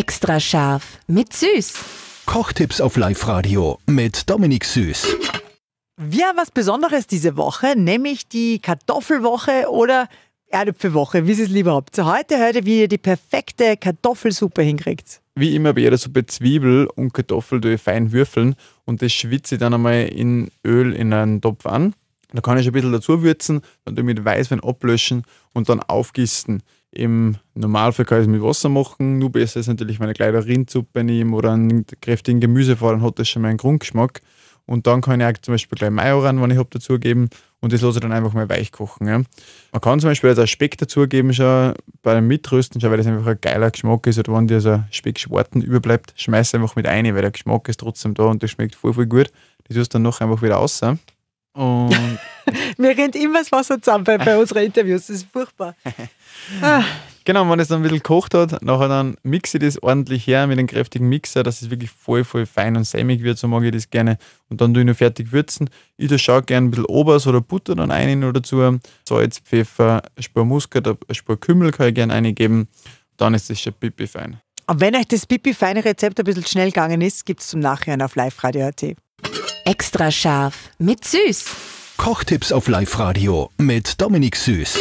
Extra scharf mit Süß. Kochtipps auf Live-Radio mit Dominik Süß. Wir haben was Besonderes diese Woche, nämlich die Kartoffelwoche oder Erdäpfelwoche, wie Sie es lieber habt. So heute hört ihr, wie ihr die perfekte Kartoffelsuppe hinkriegt. Wie immer bei jeder Suppe Zwiebel und Kartoffel durch fein würfeln und das schwitze ich dann einmal in Öl in einen Topf an. Da kann ich ein bisschen dazu würzen, dann mit Weißwein ablöschen und dann aufgisten. Im Normalfall kann ich es mit Wasser machen. Nur besser ist natürlich, wenn ich gleich eine Rindsuppe nehme oder einen kräftigen Gemüsefahrer, dann hat das schon meinen Grundgeschmack. Und dann kann ich auch zum Beispiel gleich Majoran, wenn ich habe, dazugeben. Und das lasse ich dann einfach mal weich kochen. Ja. Man kann zum Beispiel jetzt auch Speck dazugeben, schon bei dem Mitrösten, schon weil das einfach ein geiler Geschmack ist. Oder halt wenn dir so Speckschwarten überbleibt, schmeiß einfach mit ein, weil der Geschmack ist trotzdem da und das schmeckt voll, voll gut. Das wirst du dann noch einfach wieder außer. Und Mir rennt immer das Wasser zusammen bei, bei unseren Interviews, das ist furchtbar. Ah. Genau, wenn es dann ein bisschen gekocht hat, nachher dann mixe ich das ordentlich her mit einem kräftigen Mixer, dass es wirklich voll, voll fein und sämig wird, so mag ich das gerne. Und dann tue ich noch fertig würzen. Ich schaue gerne ein bisschen Obers oder Butter dann ein oder dazu. Salz, Pfeffer, ein Spur Muskat, ein Spur Kümmel kann ich gerne eingeben. Dann ist es schon pipi fein. Und wenn euch das pipi feine Rezept ein bisschen schnell gegangen ist, gibt es zum Nachhören auf live liveradio.at. Extra scharf mit Süß. Kochtipps auf Live-Radio mit Dominik Süß.